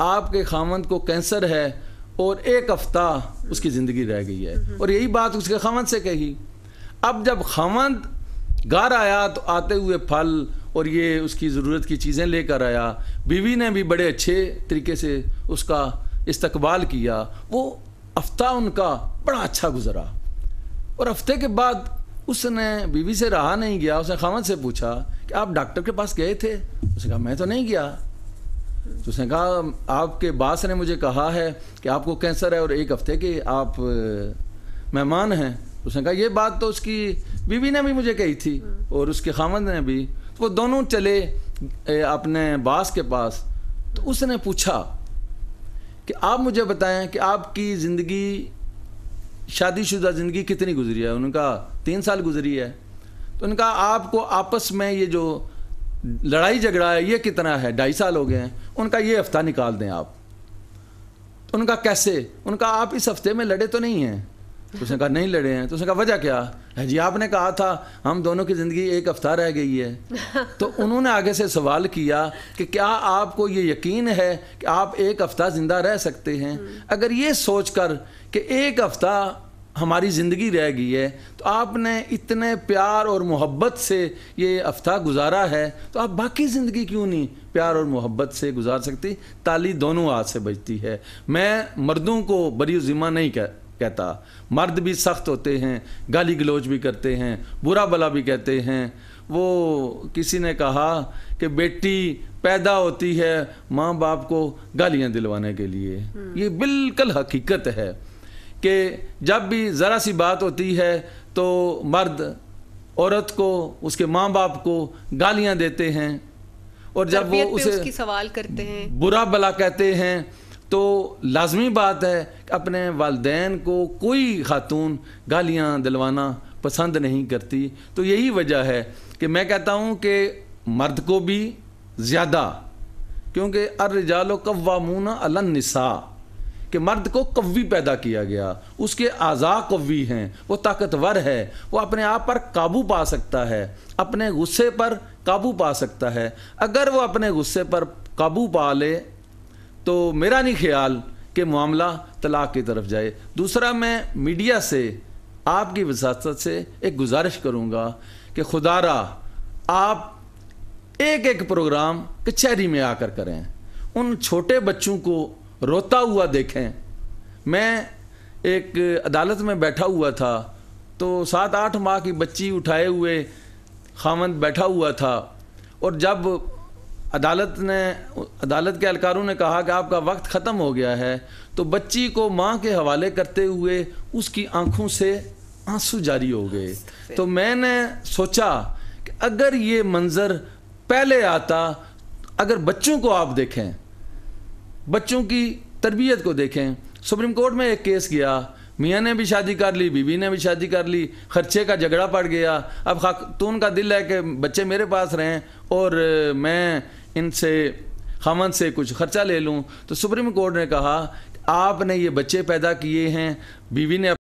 आपके खामंद को कैंसर है और एक हफ्ता उसकी ज़िंदगी रह गई है हम्म। और यही बात उसके खामंद से कही अब जब खामंद घर आया तो आते हुए फल और ये उसकी ज़रूरत की चीज़ें लेकर आया बीवी ने भी बड़े अच्छे तरीके से उसका इस्तकबाल किया वो हफ्ता उनका बड़ा अच्छा गुजरा और हफ्ते के बाद उसने बीवी से रहा नहीं गया उसने खामद से पूछा कि आप डॉक्टर के पास गए थे उसने कहा मैं तो नहीं गया तो उसने कहा आपके बास ने मुझे कहा है कि आपको कैंसर है और एक हफ्ते के आप मेहमान हैं तो उसने कहा ये बात तो उसकी बीवी ने भी मुझे कही थी हम्म। और उसके खामद ने भी तो वो दोनों चले अपने बास के पास तो उसने पूछा कि आप मुझे बताएं कि आपकी ज़िंदगी शादीशुदा ज़िंदगी कितनी गुजरी है उनका तीन साल गुजरी है तो उनका आपको आपस में ये जो लड़ाई झगड़ा है ये कितना है ढाई साल हो गए हैं उनका ये हफ्ता निकाल दें आप उनका कैसे उनका आप इस हफ्ते में लड़े तो नहीं हैं तो उसने कहा नहीं लड़े हैं तो उसने कहा वजह क्या है हाँ जी आपने कहा था हम दोनों की ज़िंदगी एक हफ्ता रह गई है तो उन्होंने आगे से सवाल किया कि क्या आपको ये यकीन है कि आप एक हफ्ता ज़िंदा रह सकते हैं हम्म। अगर ये सोच कर कि एक हफ्ता हमारी ज़िंदगी रह गई है तो आपने इतने प्यार और मोहब्बत से ये हफ्ता गुजारा है तो आप बाकी ज़िंदगी क्यों नहीं प्यार और मोहब्बत से गुजार सकती ताली दोनों हाथ से बजती है मैं मर्दों को बरी ज़िम्मा नहीं कह कहता मर्द भी सख्त होते हैं गाली गलोच भी करते हैं बुरा भला भी कहते हैं वो किसी ने कहा कि बेटी पैदा होती है माँ बाप को गालियाँ दिलवाने के लिए हम्म। ये बिल्कुल हकीकत है कि जब भी ज़रा सी बात होती है तो मर्द औरत को उसके माँ बाप को गालियाँ देते हैं और जब वो उसे उसकी सवाल करते हैं बुरा भला कहते हैं तो लाजमी बात है कि अपने वालदेन को कोई खातून गालियाँ दिलवाना पसंद नहीं करती तो यही वजह है कि मैं कहता हूँ कि मर्द को भी ज़्यादा क्योंकि अर्रजाल कवामूना अलनसा कि मर्द को कवी पैदा किया गया उसके आज़ा कवी हैं वो ताकतवर है वो अपने आप पर काबू पा सकता है अपने गुस्से पर काबू पा सकता है अगर वो अपने गुस्से पर काबू पा ले तो मेरा नहीं ख्याल कि मामला तलाक की तरफ जाए दूसरा मैं मीडिया से आपकी वसात से एक गुजारिश करूँगा कि खुदारा आप एक एक प्रोग्राम कचहरी में आकर करें उन छोटे बच्चों को रोता हुआ देखें मैं एक अदालत में बैठा हुआ था तो सात आठ माह की बच्ची उठाए हुए खामंद बैठा हुआ था और जब अदालत ने अदालत के अलकारों ने कहा कि आपका वक्त ख़त्म हो गया है तो बच्ची को माँ के हवाले करते हुए उसकी आंखों से आंसू जारी हो गए तो मैंने सोचा कि अगर ये मंज़र पहले आता अगर बच्चों को आप देखें बच्चों की तरबियत को देखें सुप्रीम कोर्ट में एक केस गया मियाँ ने भी शादी कर ली बीवी ने भी शादी कर ली खर्चे का झगड़ा पड़ गया अब खातून का दिल है कि बच्चे मेरे पास रहें और मैं इनसे खामन से कुछ खर्चा ले लूँ तो सुप्रीम कोर्ट ने कहा आपने ये बच्चे पैदा किए हैं बीवी ने